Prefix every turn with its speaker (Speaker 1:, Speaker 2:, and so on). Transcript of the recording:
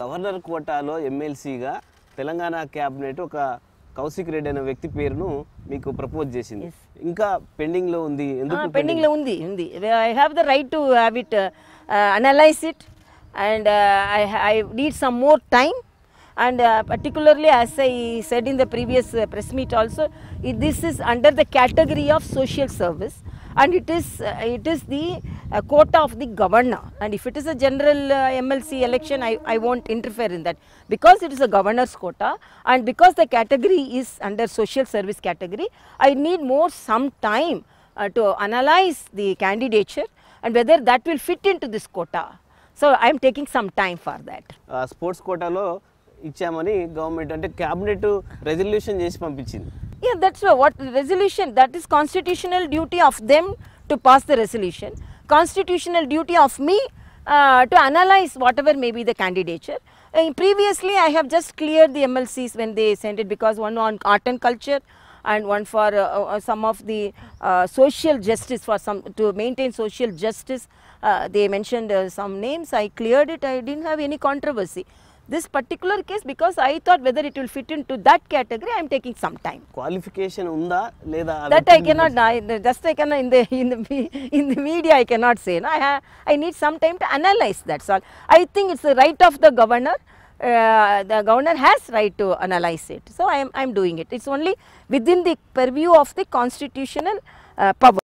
Speaker 1: Governor కోటాలో ఎమ్మెల్సీగా Telangana cabinet ఒక కౌశిక్ రెడ్డి అనే వ్యక్తి పేరును మీకు ప్రపోజ్ చేసింది ఇంకా పెండింగ్ లో ఉంది పెండింగ్ లో ఉంది
Speaker 2: ఉంది I have the right to have it analyse it and I need some more time and particularly as I said in the previous press meet also this is under the category of social service and it is uh, it is the uh, quota of the governor and if it is a general uh, MLC election I, I won't interfere in that because it is a governor's quota and because the category is under social service category I need more some time uh, to analyze the candidature and whether that will fit into this quota. So I am taking some time for that.
Speaker 1: Uh, sports quota lo ఇచ్చామని government అంటే cabinet resolution చేసి పంపించింది
Speaker 2: Yeah, that's what resolution, that is constitutional duty of them to pass the resolution. Constitutional duty of me uh, to analyze whatever may be the candidature. Uh, previously, I have just cleared the MLCs when they sent it because one on art and culture and one for uh, uh, uh some of the uh, social justice for some to maintain social justice. they mentioned some names. I cleared it. I didn't have any controversy. this particular case because I thought whether it will fit into that category I am taking some time.
Speaker 1: Qualification unda leda? That I
Speaker 2: cannot, I, just I cannot in the, in the, in the media I cannot say. No? I, have, I need some time to analyze that's all. I think it's the right of the governor. Uh, the governor has right to analyze it. So I am, I am doing it. It's only within the purview of the constitutional uh, power.